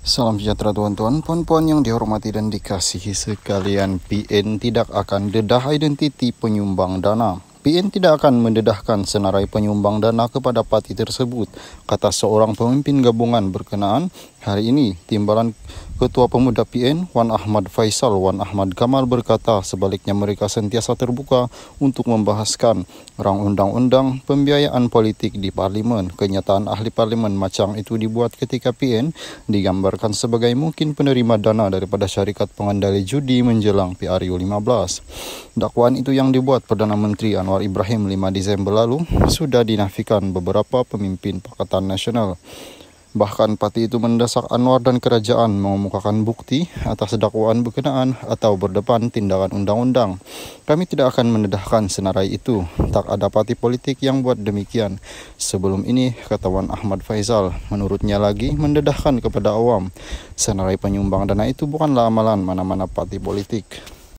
Salam sejahtera tuan-tuan, puan-puan yang dihormati dan dikasihi sekalian. PN tidak akan dedah identiti penyumbang dana. PN tidak akan mendedahkan senarai penyumbang dana kepada parti tersebut, kata seorang pemimpin gabungan berkenaan hari ini timbalan Ketua Pemuda PN Wan Ahmad Faisal Wan Ahmad Gamal berkata sebaliknya mereka sentiasa terbuka untuk membahaskan rang undang-undang pembiayaan politik di parlimen. Kenyataan ahli parlimen macam itu dibuat ketika PN digambarkan sebagai mungkin penerima dana daripada syarikat pengendali judi menjelang PRU 15. Dakwaan itu yang dibuat Perdana Menteri Anwar Ibrahim 5 Disember lalu sudah dinafikan beberapa pemimpin Pakatan Nasional. Bahkan parti itu mendesak Anwar dan kerajaan mengemukakan bukti atas dakwaan berkenaan atau berdepan tindakan undang-undang. Kami tidak akan mendedahkan senarai itu. Tak ada parti politik yang buat demikian. Sebelum ini, kata Wan Ahmad Faizal, menurutnya lagi mendedahkan kepada awam. Senarai penyumbang dana itu bukanlah amalan mana-mana parti politik.